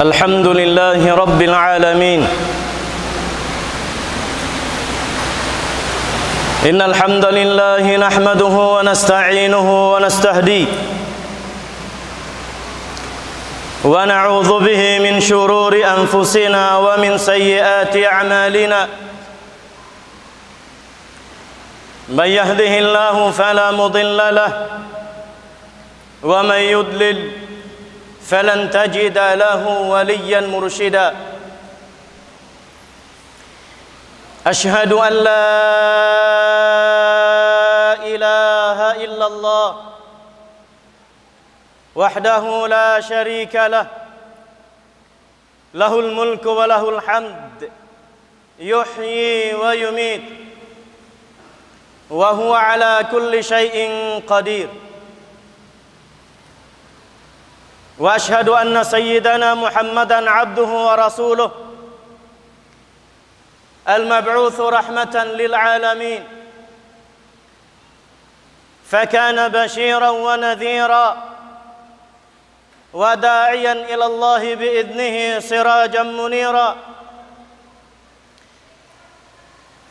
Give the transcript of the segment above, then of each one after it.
الحمد لله رب العالمين إن الحمد لله نحمده ونستعينه ونستهديه ونعوذ به من شرور أنفسنا ومن سيئات أعمالنا من يهده الله فلا مضل له ومن يضلل فلن تجد له وليا مرشدا أشهد أن لا إله إلا الله وحده لا شريك له له الملك وله الحمد يحيي ويميت وهو على كل شيء قدير واشهد ان سيدنا محمدا عبده ورسوله المبعوث رحمه للعالمين فكان بشيرا ونذيرا وداعيا الى الله باذنه سراجا منيرا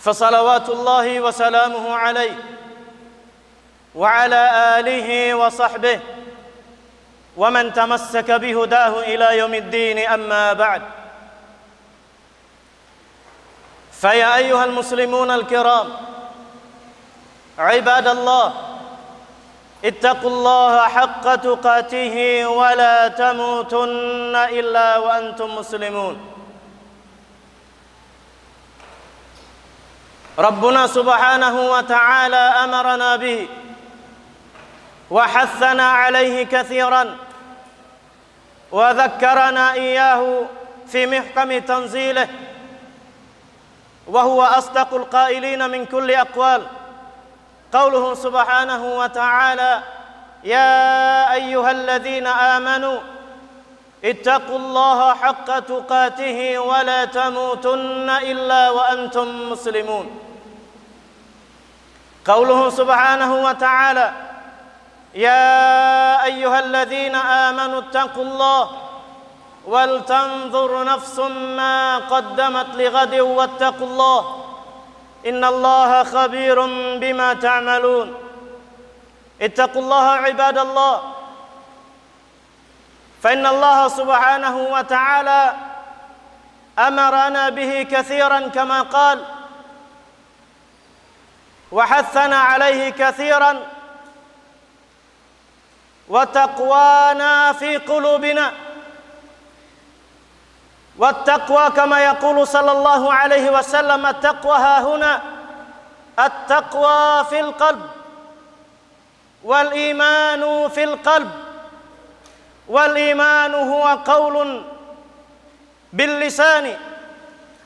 فصلوات الله وسلامه عليه وعلى اله وصحبه ومن تمسك بهداه إلى يوم الدين أما بعد فيا أيها المسلمون الكرام عباد الله اتقوا الله حق تقاته ولا تموتن إلا وأنتم مسلمون ربنا سبحانه وتعالى أمرنا به وحثنا عليه كثيراً وذكرنا إياه في محكم تنزيله وهو أصدق القائلين من كل أقوال قوله سبحانه وتعالى يا أيها الذين آمنوا اتقوا الله حق تقاته ولا تموتن إلا وأنتم مسلمون قوله سبحانه وتعالى يا أيها الذين آمنوا اتقوا الله ولتنظر نفس ما قدمت لغد واتقوا الله إن الله خبير بما تعملون اتقوا الله عباد الله فإن الله سبحانه وتعالى أمرنا به كثيرا كما قال وحثنا عليه كثيرا وتقوانا في قلوبنا والتقوى كما يقول صلى الله عليه وسلم التقوى ها هنا التقوى في القلب والايمان في القلب والايمان هو قول باللسان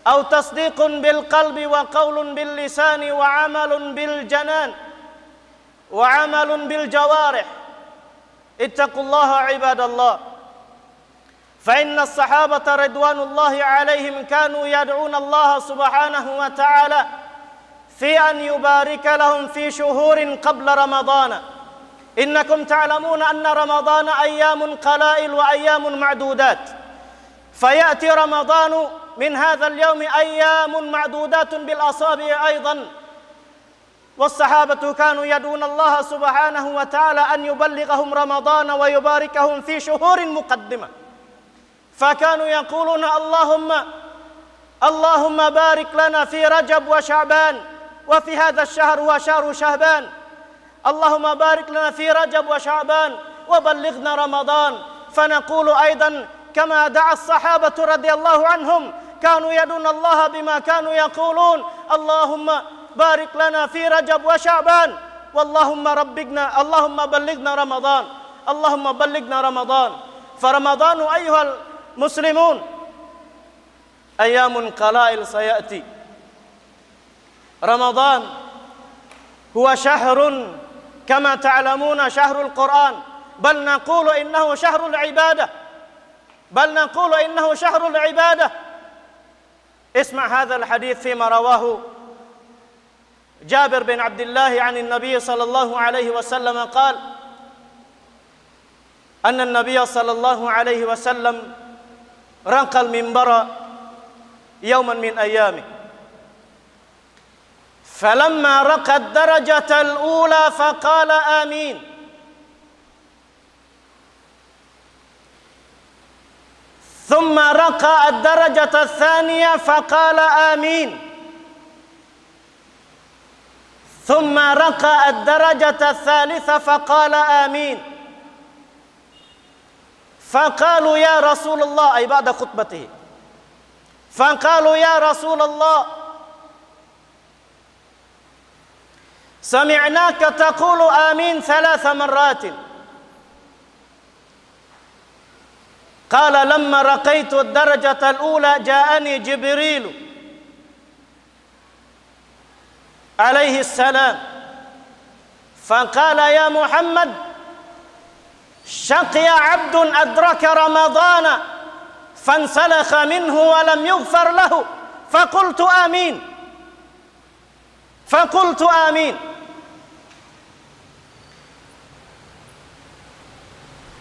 او تصديق بالقلب وقول باللسان وعمل بالجنان وعمل بالجوارح اتقوا الله عباد الله فإن الصحابة رضوان الله عليهم كانوا يدعون الله سبحانه وتعالى في أن يبارك لهم في شهور قبل رمضان إنكم تعلمون أن رمضان أيام قلائل وأيام معدودات فيأتي رمضان من هذا اليوم أيام معدودات بالأصابع أيضاً والصحابة كانوا يدعون الله سبحانه وتعالى أن يبلغهم رمضان ويباركهم في شهور مقدمة فكانوا يقولون اللهم اللهم بارك لنا في رجب وشعبان وفي هذا الشهر هو شهر شهبان اللهم بارك لنا في رجب وشعبان وبلغنا رمضان فنقول أيضا كما دعا الصحابة رضي الله عنهم كانوا يدعون الله بما كانوا يقولون اللهم بارك لنا في رجب وشعبان واللهم ربنا اللهم بلغنا رمضان اللهم بلغنا رمضان فرمضان أيها المسلمون أيام قلائل سيأتي رمضان هو شهر كما تعلمون شهر القرآن بل نقول إنه شهر العبادة بل نقول إنه شهر العبادة اسمع هذا الحديث فيما رواه جابر بن عبد الله عن النبي صلى الله عليه وسلم قال أن النبي صلى الله عليه وسلم رنق المنبر يوما من أيامه فلما رقى الدرجة الأولى فقال آمين ثم رقى الدرجة الثانية فقال آمين ثم رقى الدرجة الثالثة فقال آمين فقالوا يا رسول الله أي بعد خطبته فقالوا يا رسول الله سمعناك تقول آمين ثلاث مرات قال لما رقيت الدرجة الأولى جاءني جبريل عليه السلام فقال يا محمد شقي عبد أدرك رمضان فانسلخ منه ولم يغفر له فقلت آمين فقلت آمين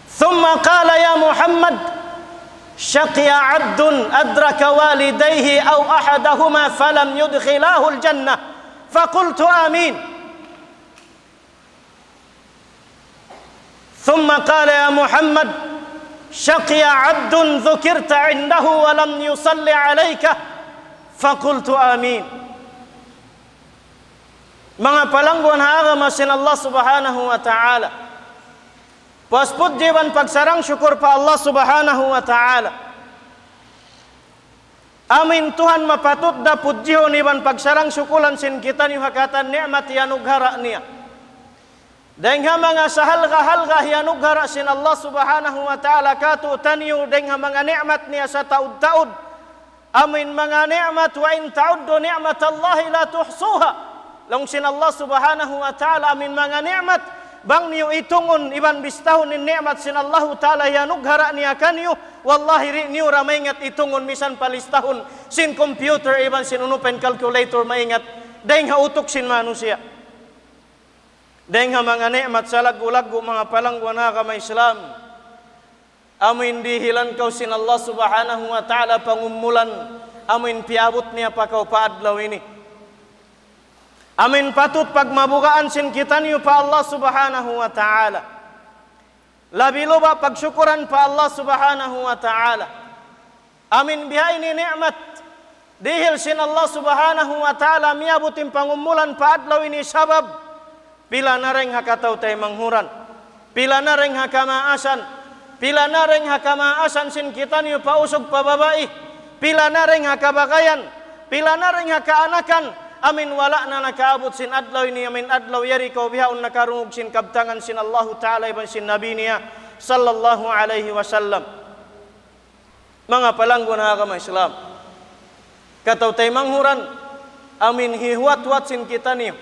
ثم قال يا محمد شقي عبد أدرك والديه أو أحدهما فلم يدخلاه الجنة فقلت آمين ثم قال يا محمد شقي عبد ذكرت عنده ولم يصل عليك فقلت آمين mga palangguan haagama sin Allah subhanahu wa ta'ala. Paspud jiban pagsarang syukur pa Allah subhanahu wa ta'ala. Amin Tuhan mapatut da pujihon iban pagsarang sukulan sin kita ni hakatan nikmat yanughara niya. Dengha mga sahal kahal kah yanughara sin Allah subhanahu wa ta'ala katu taniu dengha mga nikmat niya sa taud-taud. Amin mga nikmat wa in ta'uddu ni'mat Allah la tuhsuha. Long sin Allah subhanahu wa ta'ala amin mga nikmat bang niyo itungon iban bistahon ni ni'mat sin Allah taala yanughara niya kaniyo wallahi ri niyo ra maingat itungon misan palistahon sin computer iban sin unupen calculator maingat daing hautok sin manusia daing ha mga ni'mat lagu ulago mga palangwa na ka Islam amin dihilan kau sin Allah subhanahu wa taala pangumulan amin piabot niya pa kau paadlaw ini Amin patut pagmabugaan sin kita niyo pa Allah subhanahu wa ta'ala. Labi ba pagsyukuran pa Allah subhanahu wa ta'ala. Amin biha ini ni'mat. Dihil sin Allah subhanahu wa ta'ala miyabutin pangumulan pa adlaw ini sabab. Pila na rin hakataw tay manghuran. Pila na rin asan. Pila na rin asan sin kita niyo pa usog pababai. Pila na rin hakabakayan. Pila na rin hakaanakan amin wala'na laka abud sin adlaw ini amin adlaw yari kau biha unna runguk sin kabtangan sin Allahu ta'ala ibn sin nabiniya sallallahu alaihi wasallam mga palanggon agama Islam kataw tay manghuran amin hiwat wat sin kita niya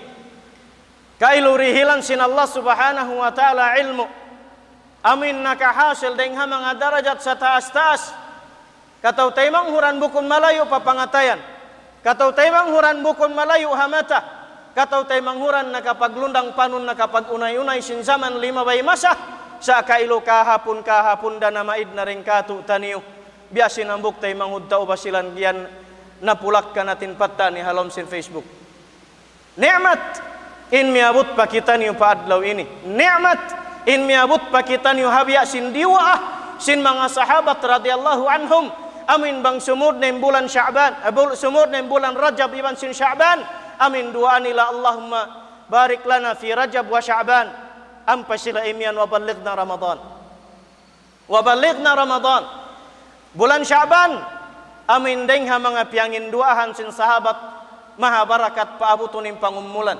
kailurihilan sin Allah subhanahu wa ta'ala ilmu amin nakahasil dengan mga darajat sa taas-taas kataw tay manghuran bukun malayo papangatayan Katau taimanghuran bukun malayu hamata. Katau taimanghuran nakapaglundang panun nakapagunay-unay sinsaman lima bay masa, Sa kailo kahapon kahapon da namaid na rin katu taniyo. Biyasin ang buktay manghudta o basilan giyan napulak ka natin patta ni Halom sin Facebook. Ni'mat in miabot pa kita niyo paadlaw ini. Ni'mat in miabot pa kita niyo habya sin diwa sin mga sahabat radhiyallahu anhum Amin bang sumud nem bulan Sya'ban. Abul eh, sumud nem bulan Rajab iban sin Sya'ban. Amin dua anila Allahumma barik lana fi Rajab wa Sya'ban. Ampa sila imian wa balighna Ramadan. Wa balighna Ramadan. Bulan Sya'ban. Amin dengha mga piangin duahan sin sahabat. Maha barakat Abu tunim pangumulan.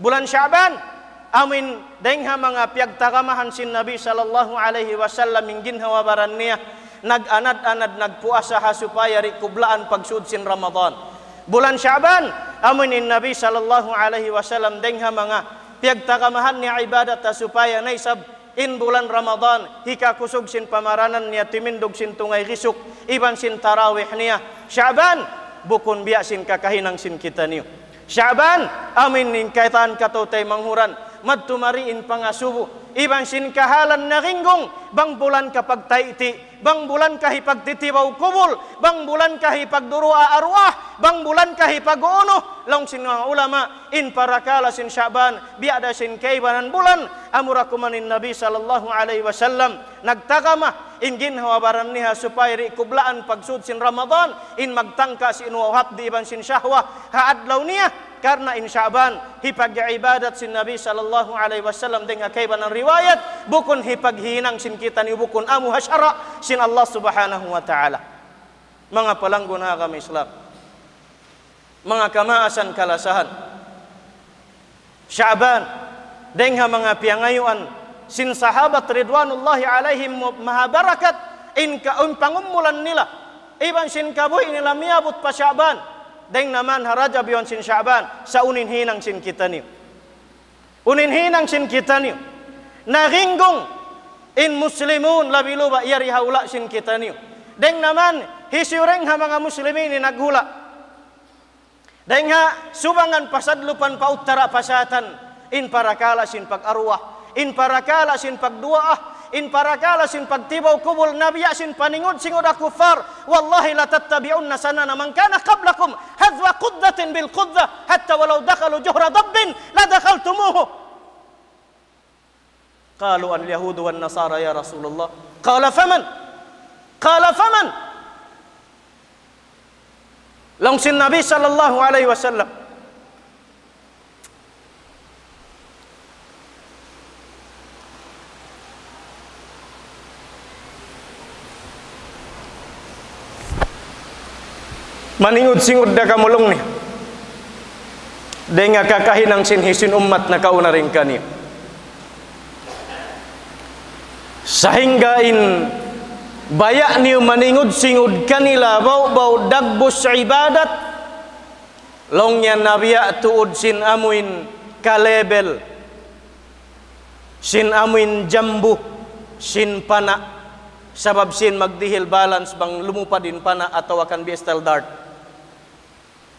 Bulan Sya'ban. Amin dengha mga piag tagamahan sin Nabi sallallahu alaihi wasallam ingin hawa baraniah nag-anad-anad nagpuasa ha supaya ri kublaan pagsud sin Ramadan. Bulan Syaban amunin Nabi sallallahu alaihi wasallam dengha manga tiag takamahan ni ibadat ta supaya naisab in bulan Ramadan hika kusug sin pamaranan niya timindog sin tungay gisuk iban sin tarawih niya. Syaban bukun biak sin kakahinang sin kita niyo. Syaban amin nin kaitan katotay manghuran madtumariin pangasubo iban sin kahalan na ringgong, bang bulan kapag taiti, bang bulan ka hipagtitiwaw kubul, bang bulan kahipag durua arwah, bang bulan kahipag hipaguno, long sin mga ulama, in parakala sin syaban, biada sin kaibanan bulan, amurakumanin Nabi sallallahu alaihi wasallam, nagtakama, ingin hawabaran niha supaya rikublaan pagsud sin Ramadan, in magtangka sin wawhat di iban sin syahwah, haadlaw niya, Karena insyaban hipagi ibadat sin Nabi sallallahu alaihi wasallam dengan kaibanan riwayat bukun hipaghinang sin kita ni bukun amu hasyara sin Allah subhanahu wa taala. Mengapa lang guna agama Islam? Mengakama asan kalasahan. Syaban dengha mengapi angayuan sin sahabat ridwanullahi alaihim mahabarakat in ka umpangumulan nila iban sin kabuh inilah miabut pa Syaban. Deng naman haraja biyon sin Sha'ban sa uninhinang sin kita niyo. Uninhinang sin kita niyo. Naringgong in muslimun labilo ba iyari haula sin kita niyo. Deng naman hisureng ha mga muslimin ni naghula. Deng ha subangan pasadlupan pauttara pasatan in parakala sin pag-arwah. In parakala sin pagduaah in parakala sin pagtibaw kubul nabiya sin paningod sin ako kufar wallahi la tattabi'unna sanana man kana qablakum hadwa quddatin bil qudda hatta walau dakhalu juhra dabbin la dakhaltumuhu qalu اليهود والنصارى يا nasara ya rasulullah qala faman qala faman langsin nabi sallallahu alaihi wasallam maningut-singut da kamulong ni day nga kakahinang sinhisin umat na kaunaring kani sa hinggain baya niyo maningud-singud kanila bau baw dagbos sa ibadat longnya nabiya tuod sin amuin kalebel sin amuin jambu sin pana sabab sin magdihil balance bang lumupadin din pana atau akan biestel dart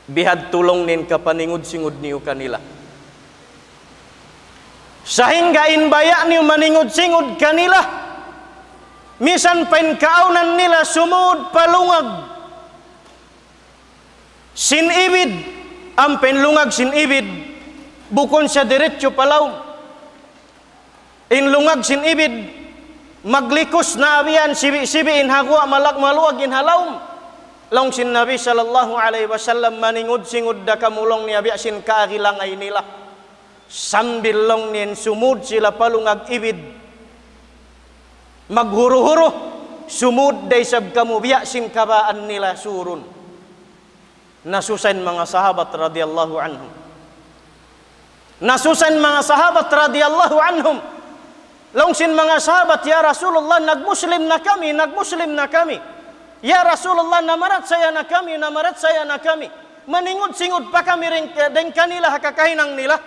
Bihad tulong nin kapaningod-singod niyo kanila. Sa hinggain baya niyo maningod-singod kanila. Misan kaunan nila sumud palungag. Sinibid ang penlungag sinibid bukon sa diretsyo palaw. Inlungag sinibid maglikos na abiyan sibi-sibi inhagwa malak maluag inhalaw. Long sin Nabi sallallahu alaihi wasallam maningud singud da kamulong ni abya sin kaagilang ay nila. Sambil long nin sumud sila palungag ibid. Maghuru-huru sumud day sab kamu biya sin kabaan nila surun. Nasusan mga sahabat radhiyallahu anhum. Nasusan mga sahabat radhiyallahu anhum. Long sin mga sahabat ya Rasulullah nagmuslim na kami, nagmuslim na kami. Ya Rasulullah namarat saya na kami, namarat saya na kami. Meningut-singut pakamiring dengkanilah kakahinang nilah.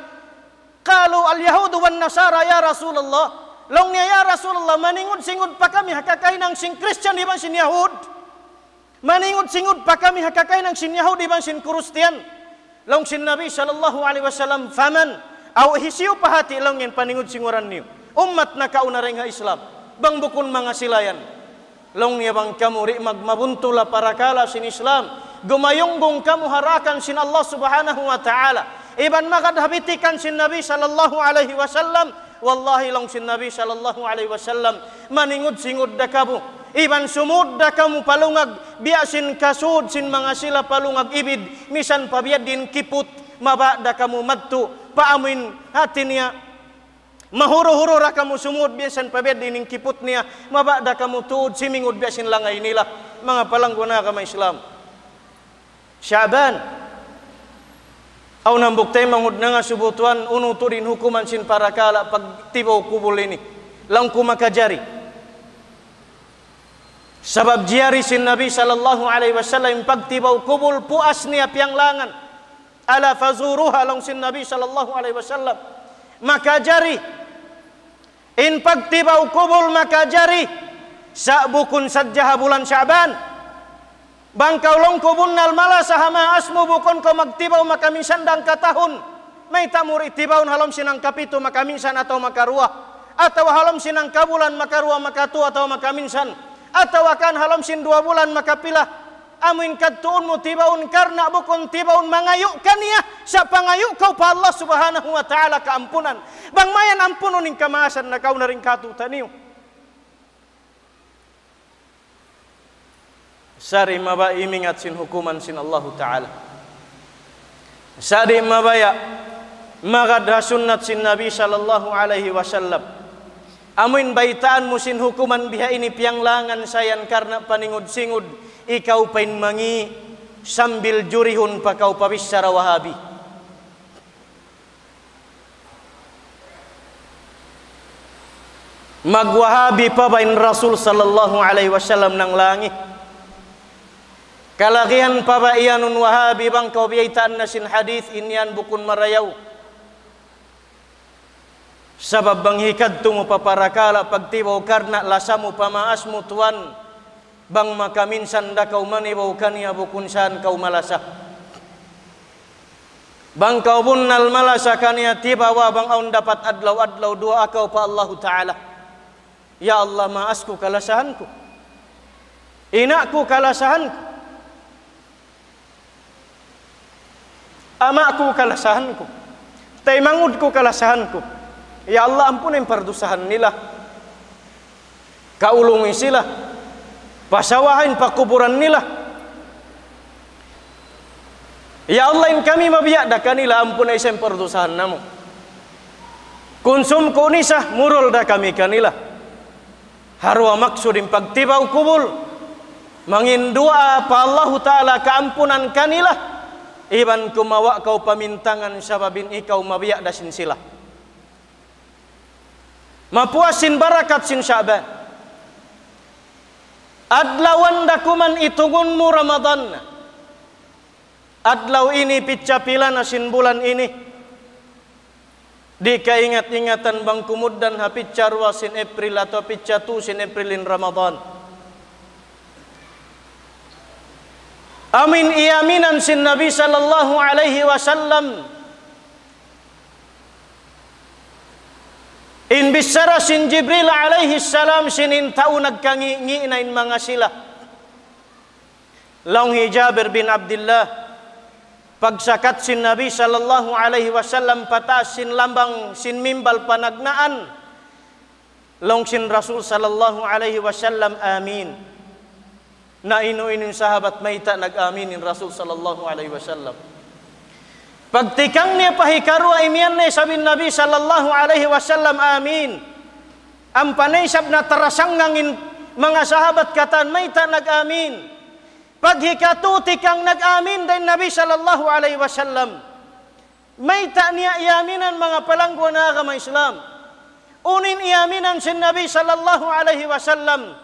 Kalau al-Yahudu wan Nasara ya Rasulullah. Longnya ya Rasulullah meningut-singut pakami hakakahinang sing Kristen di sin Yahud. Meningut-singut pakami hakakahinang sin Yahud di sin Kristian. Long sin Nabi sallallahu alaihi wasallam faman au hisiu pahati longin paningut singuran ni. Umat nakaunarengha Islam. Bang bukun mangasilayan. Long yabang kamu ri magmabuntula para kala sin Islam. Gumayunggong kamu harakan sin Allah subhanahu wa ta'ala. Iban makadhabitikan sin Nabi sallallahu alaihi wasallam. Wallahi long sin Nabi sallallahu alaihi wasallam. Maningud singud da kamu. Iban sumud da kamu palungag. Biasin kasud sin mga sila palungag ibid. Misan pabiyad din kiput. Mabada kamu madtu. Paamin hati niya. Mahuro-huro ra kamu sumud biasan pabed ining kiput niya. Mabada kamu tuod simingod biasan langay nila. Mga palangguna ka may Islam. Syaban. Aw nambuk tay mangud na nga subutuan unuturin hukuman sin para kala pag tibaw kubul ini. Lang kumakajari. Sebab jari sin Nabi sallallahu alaihi wasallam pagtibaw kubul puas niya piang langan. Ala fazuruha lang sin Nabi sallallahu alaihi wasallam. Maka jari In tiba ukubul maka jari sa'bukun sajjaha bulan Syaban. Bangkau kubun nal mala sahama asmu bukun kau magtibau maka minsan dan katahun. May tamur itibaun halom sinang kapitu maka minsan atau maka ruah. Atau halom sinang kabulan maka ruah maka tu atau maka minsan. Atau akan halom sin dua bulan maka pilah Amin in kadtuun mutibaun karena bukun tibaun mangayukan ya siapa pangayu kau pa Allah subhanahu wa ta'ala keampunan bang mayan ampunon ning kamasan na kau naring taniu. sari maba imingat sin hukuman sin Allah ta'ala sari mabaya magadha sunnat sin Nabi sallallahu alaihi wasallam Amin baitaan musin hukuman biha ini piang langan sayan karena paningud singud ikau pain mangi sambil jurihun pakau pawis sarawahabi. Magwahabi pabain Rasul sallallahu alaihi wasallam nang langi. Kalagian papa ianun wahabi bang kau biaitan nasin hadis inian bukun marayau. Sebab bang hikat tumu papa rakala pagtibo karena lasamu pamaasmu tuan. bang makamin sanda kau mani baukani bukun san, kau malasa bang kau pun nal malasa kania tiba wa bang aun dapat adlaw adlaw doa kau pa Allahu Taala ya Allah maasku kalasahanku inakku kalasahanku amakku kalasahanku taimangudku kalasahanku ya Allah ampunin yang perdusahan nilah kaulungi silah pasawahin pakuburan nila ya Allah in kami mabiyak dakanila ampunai semper dosahan namu kunsum kunisah murul da kami kanila harwa maksudin pagtibau kubul mangin doa pa Allah taala keampunan kanila iban kumawak kau pamintangan sababin ikau mabiyak da sinsilah mapuasin barakat sin syabat Adlawan dakuman itugunmu Ramadan. Adlaw ini picapilan asin bulan ini. Dika ingat-ingatan bangkumud dan hapi carwa sin April atau picatu sin Aprilin Ramadan. Amin iaminan sin Nabi sallallahu alaihi wasallam. In bisara sin Jibril alaihi salam sinintaw nagkangingi na in mga sila. Long Jabir bin Abdullah pagsakat sin Nabi sallallahu alaihi wasallam patas sin lambang sin mimbal panagnaan. Long sin Rasul sallallahu alaihi wasallam amin. Na inu inuinin sahabat maita nag-aminin Rasul sallallahu alaihi wasallam. Pagtikang niya pahikarwa imian ni sabi Nabi sallallahu alaihi wasallam amin. Ang panaysab na tarasang ngangin mga sahabat katan may tanag amin. Paghikatutikang nag-amin din Nabi sallallahu alaihi wasallam. May ta niya iaminan mga palanggo na agama Islam. Unin iaminan si Nabi sallallahu alaihi wasallam.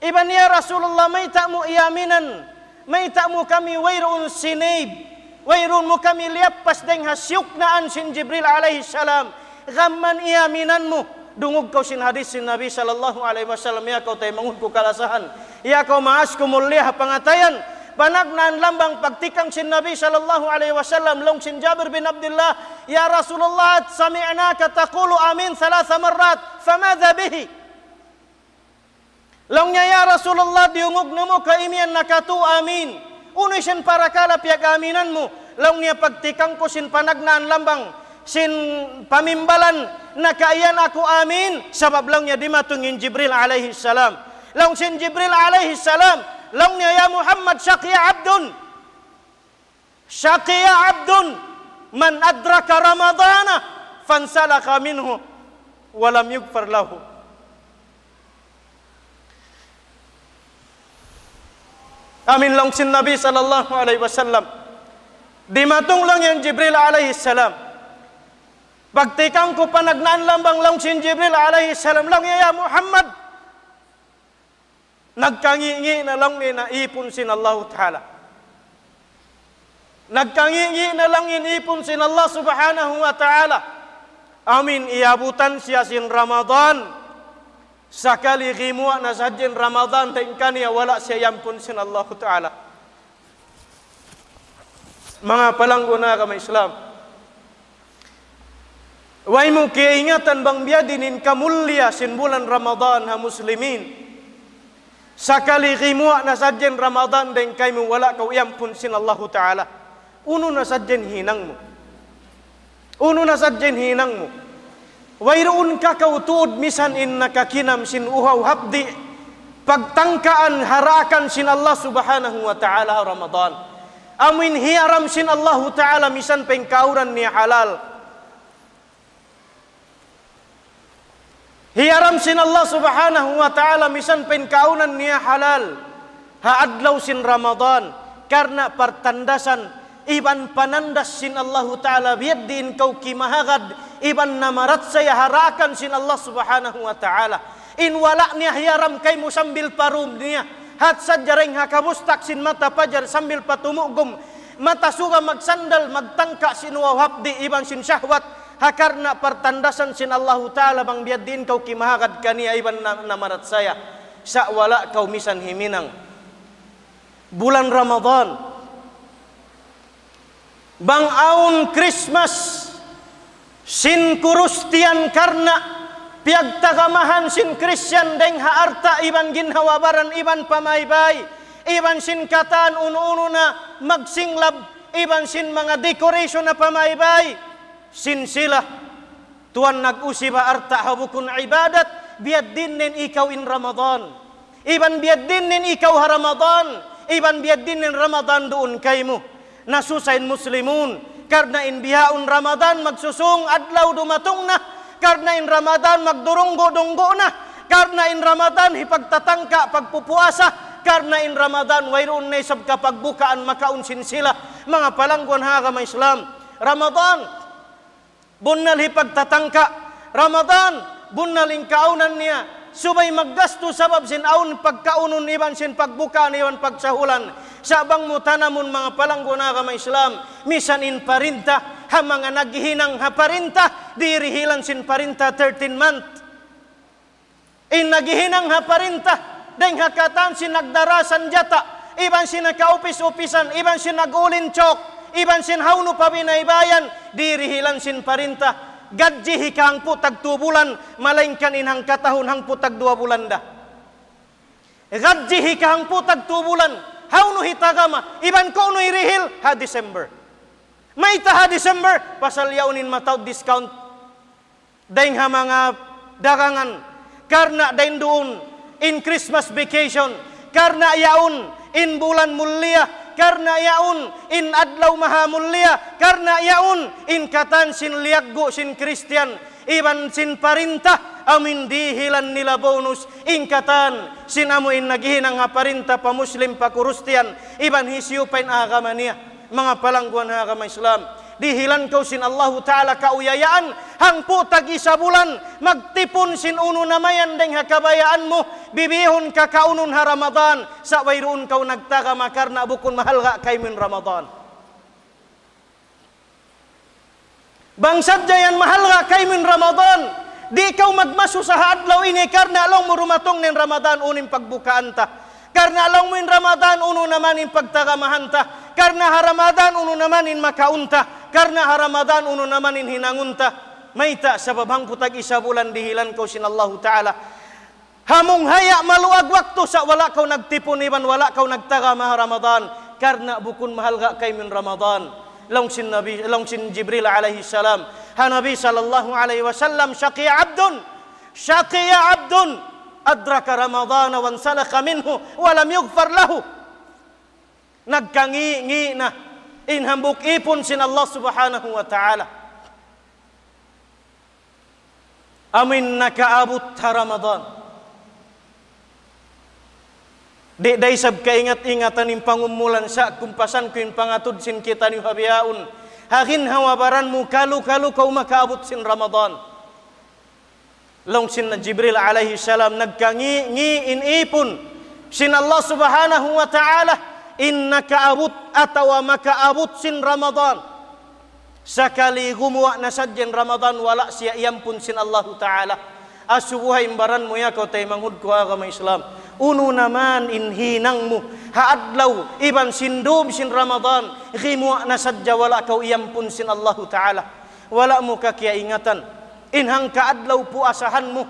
Iban niya Rasulullah may ta mo iaminan. May ta mo kami wairun sinib. Wairun mukami liapas deng hasyukna an sin Jibril alaihi salam. Gaman iya minanmu. Dungug kau sin hadis sin Nabi sallallahu alaihi wasallam. Ya kau tay mengungku kalasahan. Ya kau maas kumulliah pangatayan. Panagnan lambang pagtikang sin Nabi sallallahu alaihi wasallam. Long sin Jabir bin Abdullah. Ya Rasulullah sami'na katakulu amin salasa marat. Famadha bihi. Longnya ya Rasulullah diungug nemu kaimian nakatu amin. Uno sin para kala piyak aminanmu. Laung niya pagtikang ko sin panagnaan lambang. Sin pamimbalan na kaayan ako amin. Sabab lang niya dimatungin Jibril alaihi salam. Laung sin Jibril alaihi salam. Laung niya ya Muhammad syaqya abdun. Syaqya abdun. Man adraka ramadana. Fansalaka minhu. Walam yugfar lahu. Amin lang sin Nabi sallallahu alaihi wasallam. Dimatong lang yan Jibril alaihi salam. Bagtikang ko panagnaan lambang lang sin Jibril alaihi salam lang ya Muhammad. Nagkangingi na lang ni naipon sin Allah Ta'ala. Nagkangingi na lang inipon sin Allah Subhanahu wa Ta'ala. Amin, iabutan siya sin Ramadan. sakali ghimuwa na sajjin ramadan ta inkani ya wala siyam kun sin Allah taala mga palangguna kami Islam Wai mo keingatan bang biadinin kamulia sin bulan Ramadan ha muslimin. Sakali kimu na sajjen Ramadan dan kay mo wala kau iyam pun sin Allah Ta'ala. Unu na hinangmu. Unu mo. hinangmu. Wairun kakau tuud misan innaka kinam sin uhau habdi pagtangkaan harakan sin Allah subhanahu wa ta'ala Ramadan. Amin hiaram sin Allah ta'ala misan pengkauran ni halal. Hiaram sin Allah subhanahu wa ta'ala misan pengkaunan ni halal. Haadlaw sin Ramadan karena pertandasan iban panandas sin Allah taala biyaddin kau kimahagad iban namarat saya harakan sin Allah subhanahu wa taala in walak hayaram kai musambil parum niya hat sajareng hakabustak sin mata pajar sambil patumugum mata suga magsandal magtangka sin di iban sin syahwat hakarna pertandasan sin Allah taala bang biadin kau kimahagad kania iban namarat saya sakwala kau misan himinang bulan Ramadan Bang Aun Christmas sin kurustian karena piag tagamahan sin Christian deng haarta iban ginhawabaran iban pamaybay iban sin kataan unununa magsinglab iban sin mga decoration na pamaybay sin sila tuan nagusiba arta habukun ibadat biad dinen nin ikaw in Ramadan iban biad dinen nin ikaw ha Ramadan iban biad dinen Ramadan doon kay mo nasusain muslimun karna in bihaon Ramadan magsusung adlaw dumatong na karna in Ramadan magdurunggo-dunggo na karna in Ramadan hipagtatangka pagpupuasa karna in Ramadan wayroon na sab kapagbukaan makaunsin sila mga palangguan ha ka Islam Ramadan bunnal hipagtatangka Ramadan bunnal ingkaunan niya subay maggasto sabab sin aun pagkaunon iban sin pagbuka niwan pagsahulan sabang mo tanamon mga palangguna ka may Islam misan in parinta ha mga naghihinang ha parinta dirihilan sin parinta 13 month in naghihinang ha parinta deng hakatan sin nagdarasan jata iban sin nakaupis-upisan iban sin nagulin chok iban sin hauno pabinaybayan dirihilan sin parinta gadji hika po tag dua bulan malainkan inhang katahun hangpo tag dua bulan dah gadji hika hangpo tag dua bulan hauno hitagama iban ko no irihil ha December may ta ha December pasal yaunin mataw discount daing ha mga dagangan karna dain doon in Christmas vacation karna yaun in bulan mulia karena yaun in adlau maha mulia karena yaun in katan sin liaggu sin kristian iban sin parintah amin dihilan nila bonus Inkatan sinamu sin in nagihinang nga parinta pa muslim pa kurustian iban hisiupain agama niya mga palangguan agama Islam dihilan kau sin Allahu Ta'ala kauyayaan, hangpo tagi sa bulan, magtipon sin uno namayan deng hakabayaan mo, bibihon ka kaunun ha Ramadan, sa wayroon kau nagtaga makarna bukun mahal ka kay min Ramadan. Bangsad jayan mahal ka kay min Ramadan, di kau magmaso sa hadlaw ini karna long murumatong nin Ramadan unim pagbukaan ta. Karena alang min Ramadan unu namanin pagtaga Karena haramadan unu namanin makaunta. Karena haramadan unu namanin hinangunta. Maita sabab hang putag isa bulan dihilan kau sin Allah Ta'ala. Hamong haya maluag waktu sa wala kau nagtipon iban wala kau nagtaga maha Ramadan. Karena bukun mahal ga kay min Ramadan. Long sin Nabi, long sin Jibril alaihi salam. Ha Nabi sallallahu alaihi wasallam syaqi abdun. Syaqi ya abdun adraka ramadhana wan salaka minhu wa lam yughfar lahu nagkangingi na inhambuk ipon sin Allah subhanahu wa ta'ala amin nakaabot ramadhan di day sab kaingat-ingatan ning pangumulan sa kumpasan kuin pangatud sin kita ni habiaun hakin hawabaran mu kalu kalu kau makaabot sin ramadhan long sin Jibril alaihi salam nagkangi ngi in ipun sin Allah subhanahu wa ta'ala innaka abud atawa maka abud sin Ramadan sakali gumuwa nasajjen Ramadan wala siya iyam pun sin Allah ta'ala asubuhay imbaran mo ya kau tay manghud ko agama Islam unu naman inhinangmu haadlaw iban sindum sin Ramadan ghimuwa nasajja wala kau iam pun sin Allah ta'ala wala mo kakia ingatan inhang kaadlaw asahan mo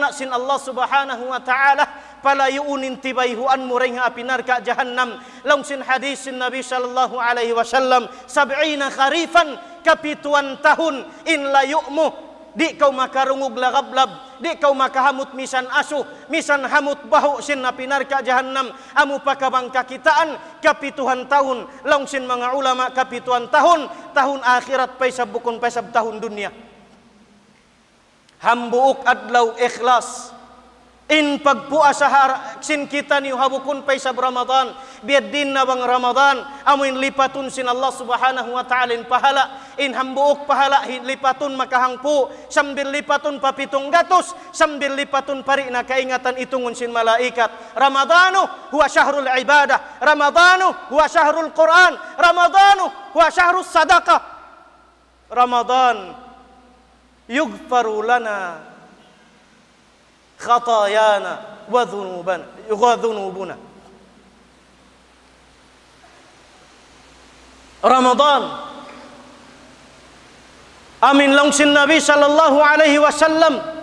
na sin Allah subhanahu wa ta'ala pala tibayhuan tibaihu rin mureng apinar ka jahannam long sin hadis sin Nabi sallallahu alaihi wasallam sab'ina kharifan kapituan tahun in la mo di kau makarungug lagablab di kau makahamut misan asu misan hamut bahu sin napinar ka jahannam amu pakabang kakitaan kapituhan tahun langsin mga ulama kapituhan tahun tahun akhirat paisab bukun paisab tahun dunia hambuuk adlaw ikhlas in pagpuasa sin kita ni habukun paisa Ramadan biadin na bang Ramadan Amuin lipatun sin Allah subhanahu wa ta'ala in pahala in hambuok pahala lipatun makahangpu sambil lipatun papitong gatos sambil lipatun pari na kaingatan itungon sin malaikat Ramadanu huwa syahrul ibadah Ramadanu huwa syahrul Quran Ramadanu huwa syahrul sadaqah Ramadan يغفر لنا خطايانا وذنوبنا وذنوبنا رمضان أمن لونس النبي صلى الله عليه وسلم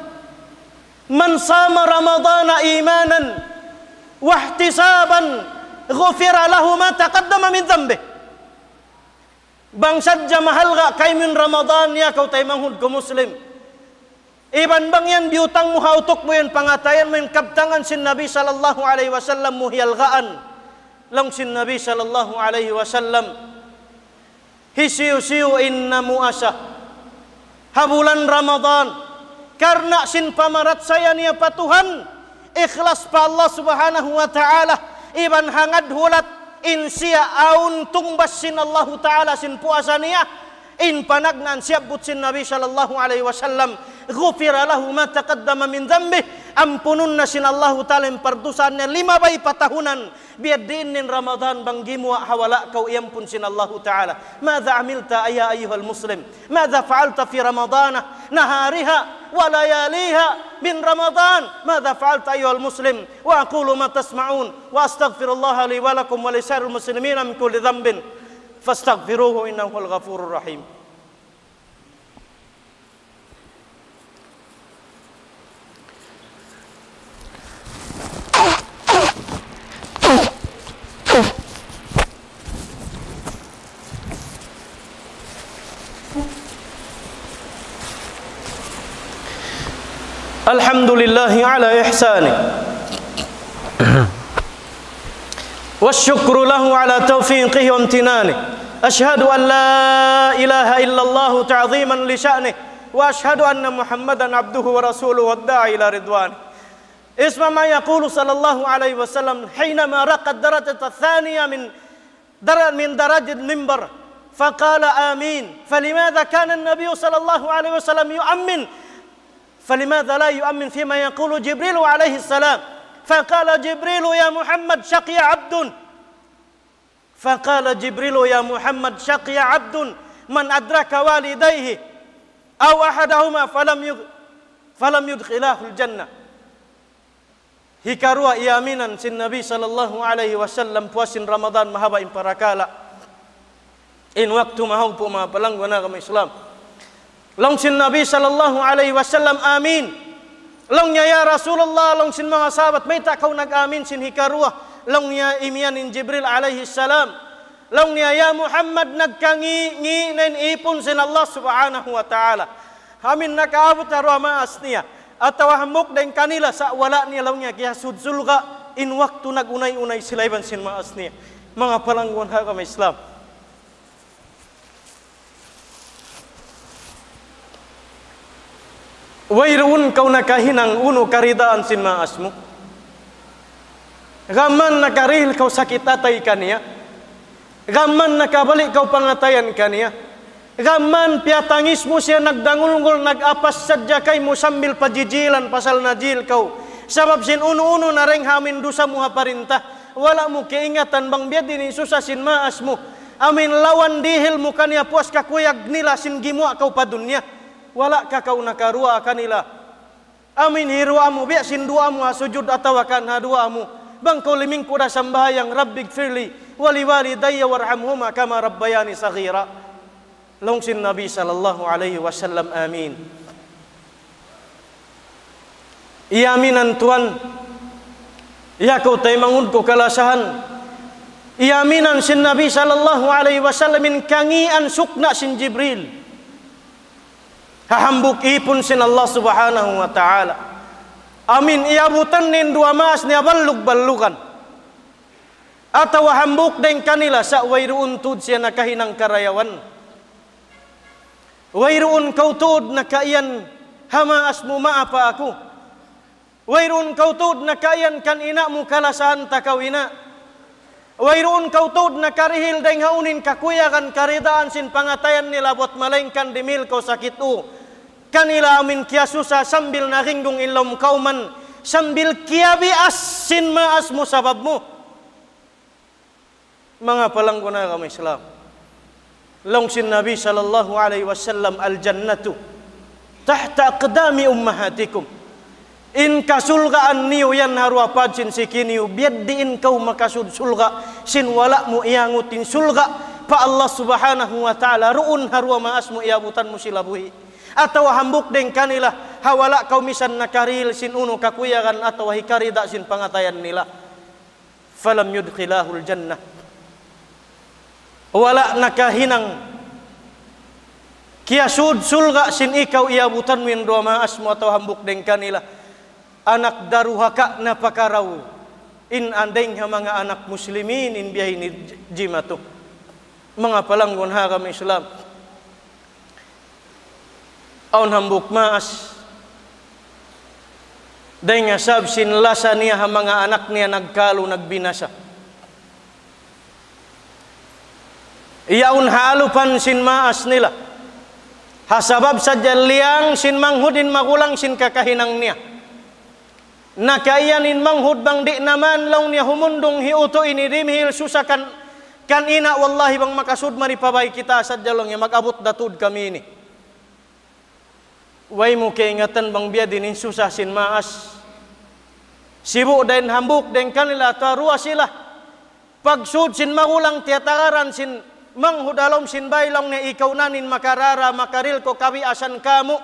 من صام رمضان إيمانا واحتسابا غفر له ما تقدم من ذنبه bangsajja mahalga kaimin Ramadan ya kau taimanghud ko muslim iban bangyan biutang muha utok mo yan pangatayan mo yan kaptangan sin Nabi sallallahu alaihi wasallam muhialgaan lang sin Nabi sallallahu alaihi wasallam hisiu-siu inna muasa habulan Ramadan karena sin pamarat saya niya Tuhan, ikhlas pa Allah subhanahu wa ta'ala iban hangad hulat insia aun tungbasin Allah taala sin puasania in panagnan siap butsin Nabi sallallahu alaihi wasallam Ghufira lahu ma taqaddama min zambih. Ampunun nasin Allahu ta'ala perdosaannya lima bayi patahunan. Biadinin Ramadan banggimu hawala kau iampun sin Allahu ta'ala. Mada amilta ayya ayuhal muslim. Mada fa'alta fi Ramadana nahariha wa layaliha min Ramadan. Mada fa'alta ayuhal muslim. Wa akulu ma tasma'un. Wa astagfirullaha li walakum wa li sairul muslimin min kulli dhambin. فاستغفروه انه هو الغفور الرحيم الحمد لله على إحسانه والشكر له على توفيقه وامتنانه أشهد أن لا إله إلا الله تعظيما لشأنه وأشهد أن محمدا عبده ورسوله والداعي إلى رضوانه اسمع ما يقول صلى الله عليه وسلم حينما رق الدرجة الثانية من درجة من درجة المنبر فقال آمين فلماذا كان النبي صلى الله عليه وسلم يؤمن فلماذا لا يؤمن فيما يقول جبريل عليه السلام فقال جبريل يا محمد شقي عبد فقال جبريل يا محمد شقي عبد من أدرك والديه أو أحدهما فلم فلم يدخلاه الجنة Hikarua iaminan sin Nabi sallallahu alaihi wasallam puasin Ramadan mahaba imperakala. In waktu mahau puma pelangwana agama Islam. long sin nabi sallallahu alaihi wasallam amin long nya ya rasulullah long sin mga sahabat may ta kau nag amin sin hikaruah long nya imianin jibril alaihi salam long nya ya muhammad nagkangi ngi nen ipon sin allah subhanahu wa taala amin nakaabot aro ma asniya atawa ah hamuk den kanila sa wala ni long nya kiya sudzulga in waktu nagunay-unay sila ibang sin maas niya. Mga palangguan haka may Islam. Wairun kau nakahinang uno karidaan sin maasmo. Gaman nakaril kau sakit atay kaniya. Gaman nakabalik kau pangatayan kaniya. Gaman piatangis mo siya nagdangulngol, nagapas sadya kay mo sambil pajijilan pasal najil kau. Sabab sin uno-uno na ring hamin dusa mo parintah. Wala mo keingatan bang biya din susa sin maas mo. Amin lawan dihil mo kaniya puas kakuyag nila sin gimo kau padunya. wala kakaunaka nakarua kanila amin hirwamu biasin duamu sujud atawakan haduamu bangkau liming dah sembahyang rabbig firli wali walidayya warhamhuma kama rabbayani saghira longsin nabi sallallahu alaihi wasallam amin iya aminan tuan iya kau tay mangudku kalasahan iya aminan sin nabi sallallahu alaihi wasallam in kangian sukna sin jibril hahambuk ipun sin Allah subhanahu wa ta'ala amin iabutan nin dua mas ni aballuk ballukan atau hambuk deng kanila sa wairu untud siya nakahinang karayawan kautud kautod nakaian hama asmu apa aku wairuun kautud nakaian kan ina mu takawina takawina wairuun kautod nakarihil deng haunin kakuya kan karidaan sin pangatayan nilabot malengkan dimil kau sakitu kanila amin kiasusa sambil naringgung ilom kauman sambil kiabi asin ma maasmu sababmu mengapa langkuna kami Islam longsin Nabi sallallahu alaihi wasallam al jannatu tahta aqdami ummahatikum in kasulga an anniu yan harwa pajin biad diin kau makasud sulga sin walakmu iyangutin sulga pa Allah subhanahu wa ta'ala ru'un harwa ma'asmu iabutan musilabuhi atau hambuk deng kanilah hawala kau misan nakaril sin unu kakuyangan atau hikari tak sin pangatayan nila falam yudkhilahul jannah wala nakahinang kiasud sulga sin ikaw iya butan min doma asmu atau hambuk deng kanilah anak daruhaka napakarau in andeng mga anak muslimin in biyahin jimatuh, mga palanggon hakam Islam aun hambuk mas, day nga sab lasa niya ha mga anak niya nagkalo nagbinasa iyaun halupan sin maas nila hasabab sa liang sin manghudin magulang sin kakahinang niya nakayanin manghud bang di naman law niya humundong hiuto inimhil susakan kan ina wallahi bang makasud mari pabay kita sadya lang magabot datud kami ini way mo kaingatan bang biya dinin susah sin maas. Sibu dain hambuk dain kanila tarua sila. Pagsud sin magulang tiyatagaran sin manghudalom sin baylong na ikaw nanin makarara makaril ko kawi asan kamu.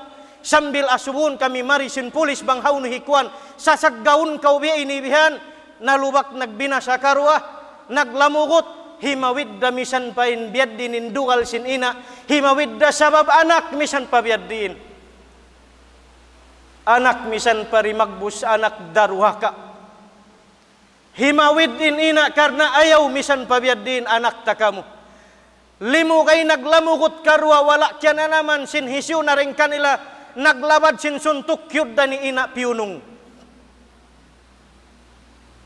Sambil asubun kami mari sin pulis bang haun hikuan. Sasaggaun kau biya inibihan. Nalubak nagbina sa karwa. Naglamugot himawid da misan pain biyad din indugal sin ina. Himawid da sabab anak misan pa biyad din. anak misan perimagbus anak darwaka himawidin ina karena ayaw misan pabiyaddin anak takamu limu kay naglamugot karwa wala kyananaman sin hisiu naring kanila naglabad sin suntuk kyud dani ina piunung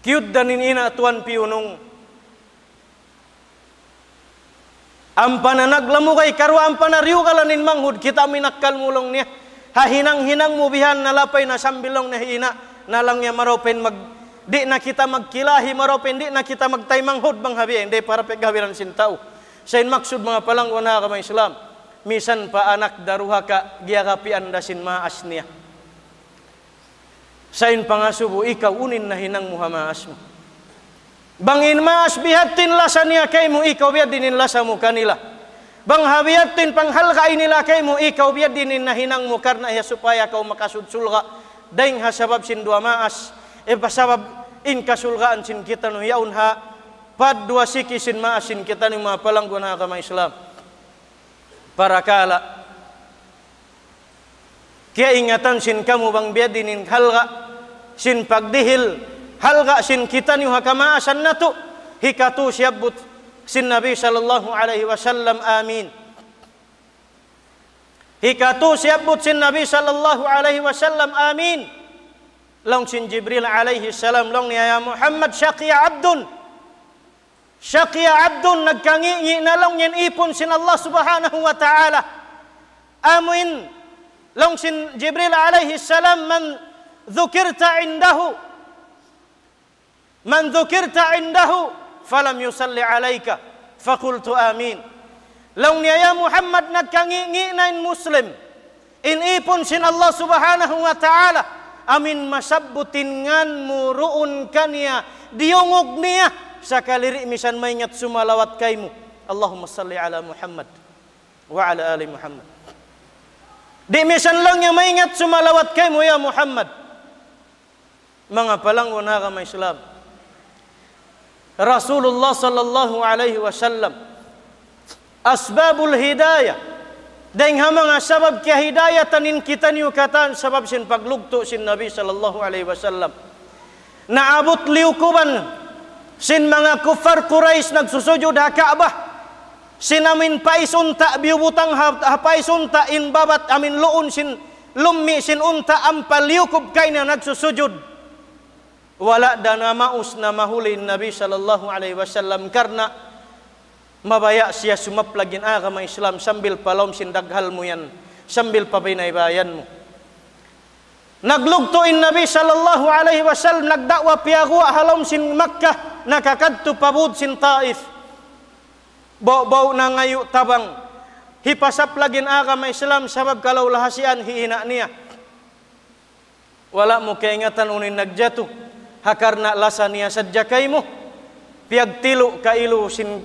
kyud dani ina tuan piunung ampana naglamu kay karwa ampana riu kalanin manghud kita minakal mulong niya Kahinang-hinang mo bihan nalapay na siyang bilong na hina na lang niya maropin mag di na kita magkilahi maropin di na kita magtaymanghod bang habi eh. hindi para paggawiran sintaw. Sa maksud mga palang wana ka mga Islam. Misan pa anak daruha ka giyakapian da sin maas niya. Sa pangasubo ikaw unin na hinang muha maas mo. Bangin maas bihatin lasa niya kay mo ikaw biya dininlasa mo kanila. Banghawiyatin panghalkay nila kay mo, ikaw biya dinin na mo karna iya supaya kau makasudsulga. Daing ha sabab sin dua maas, e pasabab in kasulgaan sin kita no yaun ha, pad dua siki sin maas sin kita ni mga palanggo kama Islam. Para kala, kaya ingatan sin kamu bang biya dinin halga, sin pagdihil, halga sin kita ni hakamaasan na to, hikatu siyabut, si Nabi sallallahu alaihi wasallam amin hikatu siabut si Nabi sallallahu alaihi wasallam amin long sin Jibril alaihi salam long ya Muhammad syaqiya abdun syaqiya abdun nagkangi na long yan ipun sin Allah subhanahu wa ta'ala amin long sin Jibril alaihi salam man dhukirta indahu man dhukirta indahu falam yusalli alaika fakultu amin laung niya Muhammad nat kangi nginain muslim in ipun sin Allah subhanahu wa ta'ala amin masabbutin ngan muruun kania diungog niya sakaliri misan maingat sumalawat kaimu Allahumma salli ala Muhammad wa ala ali Muhammad di misan lang yang maingat sumalawat kaimu ya Muhammad mga palangwa na Islam رسول الله صلى الله عليه وسلم أسباب الهداية Deng hamang sabab kia hidayatan in kita niu kataan sabab sin paglugto sin Nabi sallallahu alaihi wasallam. Naabot liukuban sin mga kufar Quraisy nagsusujud ha Ka'bah. Sin amin paisunta biubutang ha, paisunta in babat amin luun sin lummi sin unta ampal liukub kay na nagsusujud. wala danama usnamahu lin nabi sallallahu alaihi wasallam karena mabaya sia sumaplagin agama Islam sambil palom sindaghalmu yan sambil pabinaybayanmu naglugtuin nabi sallallahu alaihi wasallam nagdakwa piyago halom sin Makkah nakakadtu pabud sin Taif bau-bau nangayu tabang hipasap lagin agama Islam sabab kalau lahasian hihina niya wala mo unin nagjatuh hakarna lasania sajjakaimu piag tilu kailu sin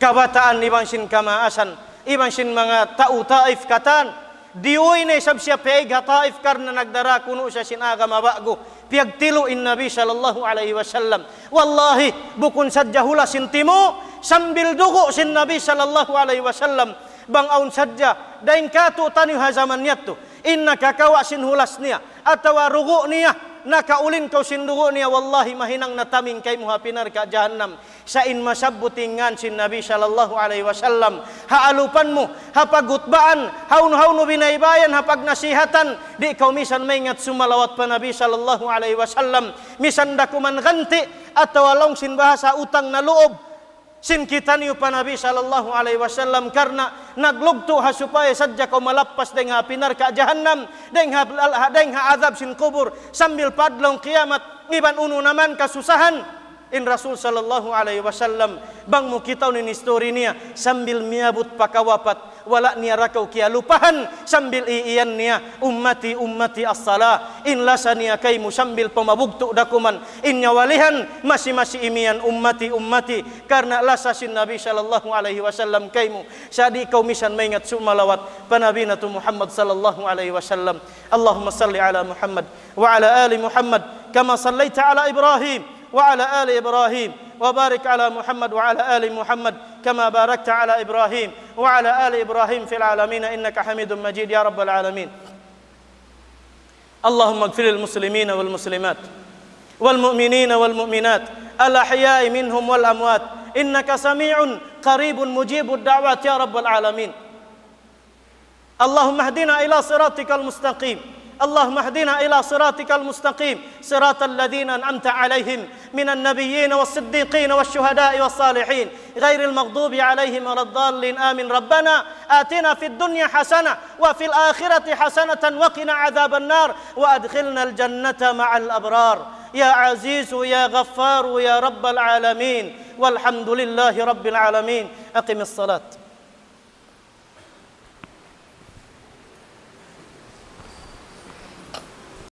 kabataan ibang sin kamaasan ibang sin mga tau taif katan diuy ne sab siya piag hataif karna nagdara kuno siya sin agama bago piag tilu in nabi sallallahu alaihi wasallam wallahi bukun sajjahula sin timo sambil dugo sin nabi sallallahu alaihi wasallam bang aun sajja daing katu tani hazaman niat tu inna kakawa sin hulas niya atawa rugu niya Nakaulin kau sindugo niya wallahi mahinang nataming kay muhapinar ka jahannam sa in masabbutingan sin Nabi sallallahu alaihi wasallam haalupan ha pagutbaan, haun-haun binaybayan ha pagnasihatan. di kau misan maingat sumalawat pa Nabi sallallahu alaihi wasallam misan dakuman ganti at tawalong sin bahasa utang na loob sin kita niyo pa Nabi sallallahu alaihi wasallam karena naglugto ha supaya sadya kau malappas deng ha pinar jahannam deng ha deng ha azab sin kubur sambil padlong kiamat iban unu naman kasusahan in Rasul sallallahu alaihi wasallam bang mu kita ni historinya sambil miabut pakawapat wala nia rakau kia lupahan sambil iyan nia ummati ummati as in lasania kaimu sambil pemabuk pemabuktu dakuman in nyawalihan masih masih imian ummati ummati karena lasasin Nabi sallallahu alaihi wasallam kaimu sadi kau misan mengingat sumalawat panabina tu Muhammad sallallahu alaihi wasallam Allahumma salli ala Muhammad wa ala ali Muhammad kama sallaita ala Ibrahim وعلى آل إبراهيم وبارك على محمد وعلى آل محمد كما باركت على إبراهيم وعلى آل إبراهيم في العالمين إنك حميد مجيد يا رب العالمين اللهم اغفر للمسلمين والمسلمات والمؤمنين والمؤمنات الأحياء منهم والأموات إنك سميع قريب مجيب الدعوات يا رب العالمين اللهم اهدنا إلى صراطك المستقيم اللهم اهدنا إلى صراطك المستقيم صراط الذين أنعمت عليهم من النبيين والصديقين والشهداء والصالحين غير المغضوب عليهم ولا الضالين آمين ربنا آتنا في الدنيا حسنة وفي الآخرة حسنة وقنا عذاب النار وأدخلنا الجنة مع الأبرار يا عزيز يا غفار يا رب العالمين والحمد لله رب العالمين أقم الصلاة